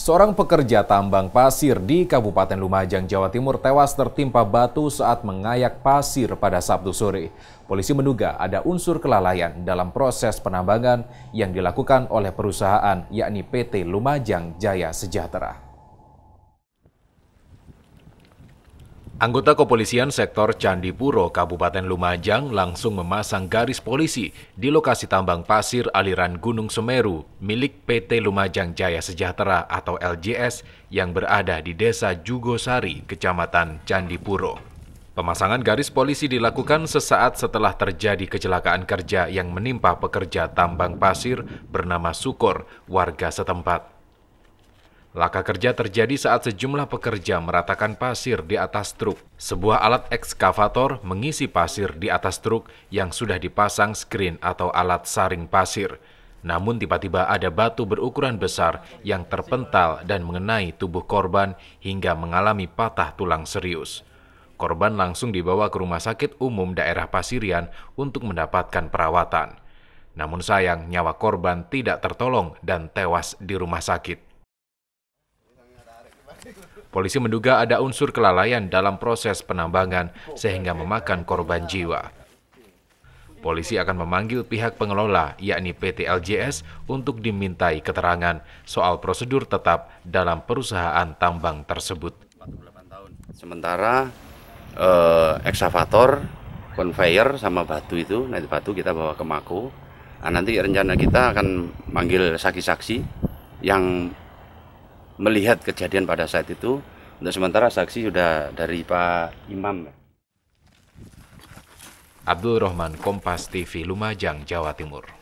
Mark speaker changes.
Speaker 1: Seorang pekerja tambang pasir di Kabupaten Lumajang, Jawa Timur tewas tertimpa batu saat mengayak pasir pada Sabtu sore. Polisi menduga ada unsur kelalaian dalam proses penambangan yang dilakukan oleh perusahaan yakni PT Lumajang Jaya Sejahtera. Anggota kepolisian sektor Candipuro, Kabupaten Lumajang langsung memasang garis polisi di lokasi tambang pasir aliran Gunung Semeru milik PT Lumajang Jaya Sejahtera atau LJS yang berada di Desa Jugosari, Kecamatan Candipuro. Pemasangan garis polisi dilakukan sesaat setelah terjadi kecelakaan kerja yang menimpa pekerja tambang pasir bernama Sukor, warga setempat. Laka kerja terjadi saat sejumlah pekerja meratakan pasir di atas truk. Sebuah alat ekskavator mengisi pasir di atas truk yang sudah dipasang screen atau alat saring pasir. Namun tiba-tiba ada batu berukuran besar yang terpental dan mengenai tubuh korban hingga mengalami patah tulang serius. Korban langsung dibawa ke rumah sakit umum daerah Pasirian untuk mendapatkan perawatan. Namun sayang, nyawa korban tidak tertolong dan tewas di rumah sakit. Polisi menduga ada unsur kelalaian dalam proses penambangan sehingga memakan korban jiwa. Polisi akan memanggil pihak pengelola, yakni PT LJS, untuk dimintai keterangan soal
Speaker 2: prosedur tetap dalam perusahaan tambang tersebut. Sementara eh, eksavator, conveyor sama batu itu, nanti batu kita bawa ke Mako. Nah, nanti rencana kita akan manggil saksi-saksi yang melihat kejadian pada saat itu. Untuk sementara saksi sudah dari Pak Imam. Abdul Rahman Kompas TV
Speaker 1: Lumajang, Jawa Timur.